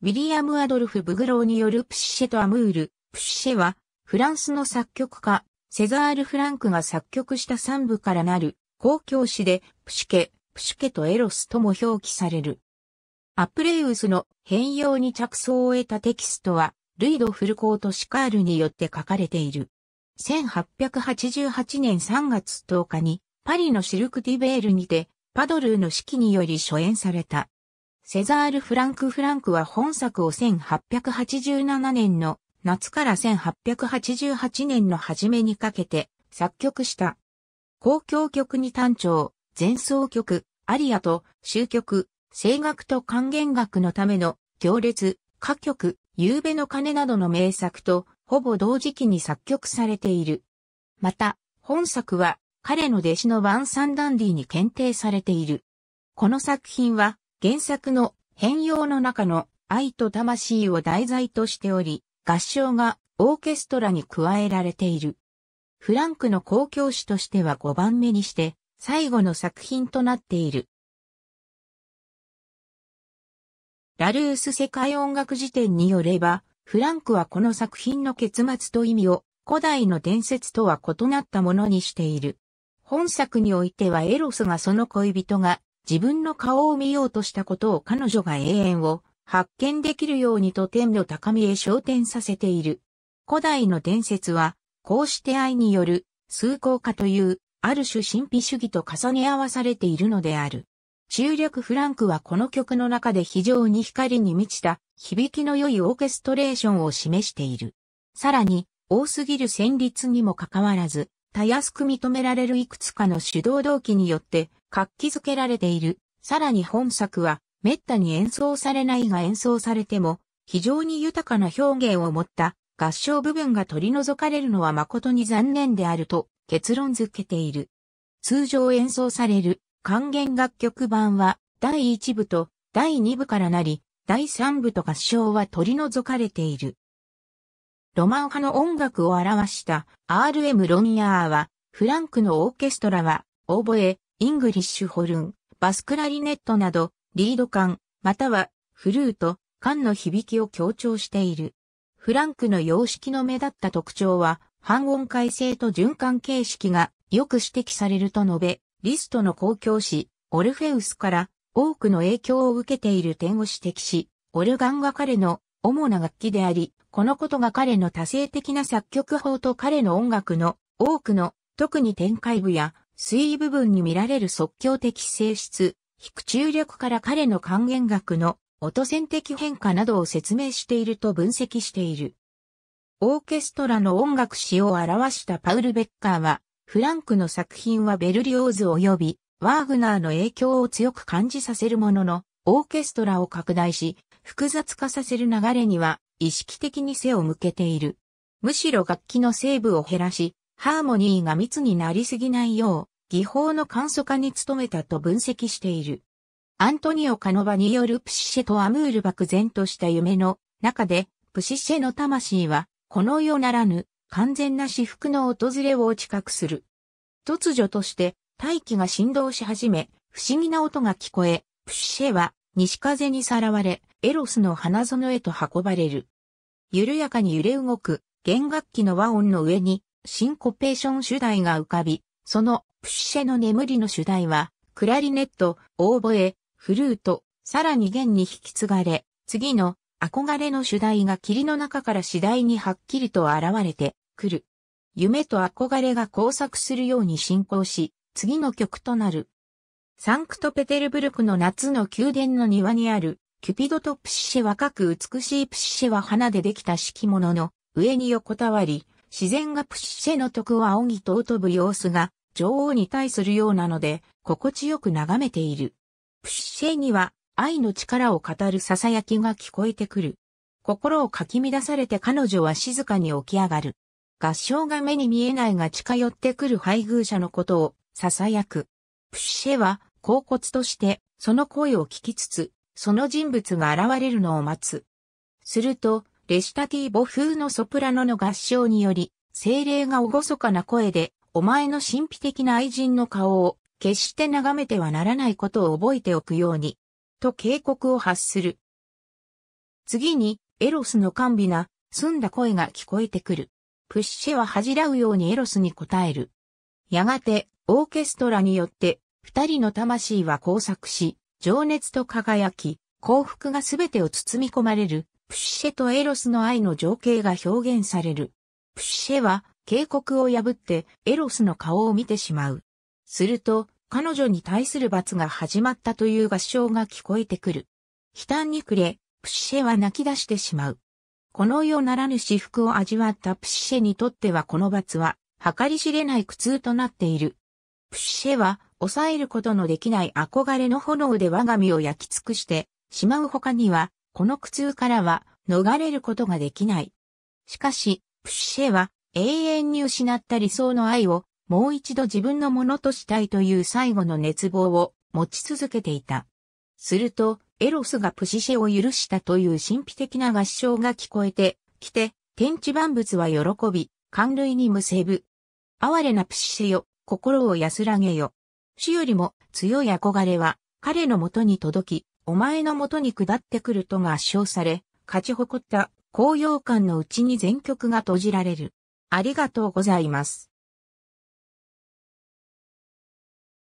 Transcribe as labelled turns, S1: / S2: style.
S1: ウィリアム・アドルフ・ブグローによるプッシェとアムール。プッシェは、フランスの作曲家、セザール・フランクが作曲した三部からなる、公共詩で、プシュケ、プシュケとエロスとも表記される。アプレイウスの変容に着想を得たテキストは、ルイド・フルコート・シカールによって書かれている。1888年3月10日に、パリのシルク・ディベールにて、パドルーの指揮により初演された。セザール・フランク・フランクは本作を1887年の夏から1888年の初めにかけて作曲した。公共曲に単調、前奏曲、アリアと終曲、声楽と還元楽のための行列、歌曲、夕べの鐘などの名作とほぼ同時期に作曲されている。また、本作は彼の弟子のワン・サンダンディに検定されている。この作品は原作の変容の中の愛と魂を題材としており、合唱がオーケストラに加えられている。フランクの公共詩としては5番目にして、最後の作品となっている。ラルース世界音楽辞典によれば、フランクはこの作品の結末と意味を古代の伝説とは異なったものにしている。本作においてはエロスがその恋人が自分の顔を見ようとしたことを彼女が永遠を発見できるようにと天の高みへ昇天させている。古代の伝説は、こうして愛による崇高化というある種神秘主義と重ね合わされているのである。中略フランクはこの曲の中で非常に光に満ちた響きの良いオーケストレーションを示している。さらに、多すぎる旋律にもかかわらず、たやすく認められるいくつかの手動動機によって活気づけられている。さらに本作は、滅多に演奏されないが演奏されても、非常に豊かな表現を持った合唱部分が取り除かれるのは誠に残念であると結論づけている。通常演奏される還元楽曲版は第1部と第2部からなり、第3部と合唱は取り除かれている。ロマン派の音楽を表した RM ロンヤーは、フランクのオーケストラは、オーボエ、イングリッシュホルン、バスクラリネットなど、リード管、またはフルート、管の響きを強調している。フランクの様式の目立った特徴は、半音階制と循環形式がよく指摘されると述べ、リストの公共誌、オルフェウスから多くの影響を受けている点を指摘し、オルガンが彼の主な楽器であり、このことが彼の多性的な作曲法と彼の音楽の多くの、特に展開部や水位部分に見られる即興的性質、非中力から彼の還元学の音線的変化などを説明していると分析している。オーケストラの音楽史を表したパウル・ベッカーは、フランクの作品はベルリオーズ及びワーグナーの影響を強く感じさせるものの、オーケストラを拡大し、複雑化させる流れには意識的に背を向けている。むしろ楽器のーブを減らし、ハーモニーが密になりすぎないよう、技法の簡素化に努めたと分析している。アントニオ・カノバによるプシシェとアムール漠然とした夢の中で、プシシェの魂は、この世ならぬ、完全な至福の訪れを近覚する。突如として、大気が振動し始め、不思議な音が聞こえ、プシシェは、西風にさらわれ、エロスの花園へと運ばれる。緩やかに揺れ動く、弦楽器の和音の上に、シンコペーション主題が浮かび、そのプッシェの眠りの主題は、クラリネット、オーボエ、フルート、さらに弦に引き継がれ、次の憧れの主題が霧の中から次第にはっきりと現れてくる。夢と憧れが交錯するように進行し、次の曲となる。サンクトペテルブルクの夏の宮殿の庭にある、キュピドとプッシェ若く美しいプッシェは花でできた敷物の上に横たわり、自然がプッシェの徳を仰ぎ尊ぶ様子が女王に対するようなので、心地よく眺めている。プッシェには愛の力を語る囁きが聞こえてくる。心をかき乱されて彼女は静かに起き上がる。合唱が目に見えないが近寄ってくる配偶者のことを囁く。プッシェは、甲骨として、その声を聞きつつ、その人物が現れるのを待つ。すると、レシタティーボ風のソプラノの合唱により、精霊が厳かな声で、お前の神秘的な愛人の顔を、決して眺めてはならないことを覚えておくように、と警告を発する。次に、エロスの甘美な、澄んだ声が聞こえてくる。プッシェは恥じらうようにエロスに答える。やがて、オーケストラによって、二人の魂は交錯し、情熱と輝き、幸福がすべてを包み込まれる、プッシェとエロスの愛の情景が表現される。プッシェは警告を破ってエロスの顔を見てしまう。すると、彼女に対する罰が始まったという合唱が聞こえてくる。悲嘆に暮れ、プッシェは泣き出してしまう。この世ならぬ私服を味わったプッシェにとってはこの罰は、計り知れない苦痛となっている。プッシェは、抑えることのできない憧れの炎で我が身を焼き尽くしてしまう他には、この苦痛からは逃れることができない。しかし、プシェは永遠に失った理想の愛をもう一度自分のものとしたいという最後の熱望を持ち続けていた。すると、エロスがプシシェを許したという神秘的な合唱が聞こえてきて、天地万物は喜び、寒類に結ぶ。哀れなプシシェよ、心を安らげよ。死よりも強い憧れは彼のもとに届き、お前の元に下ってくるとが唱され、勝ち誇った高揚感のうちに全曲が閉じられる。ありがとうございます。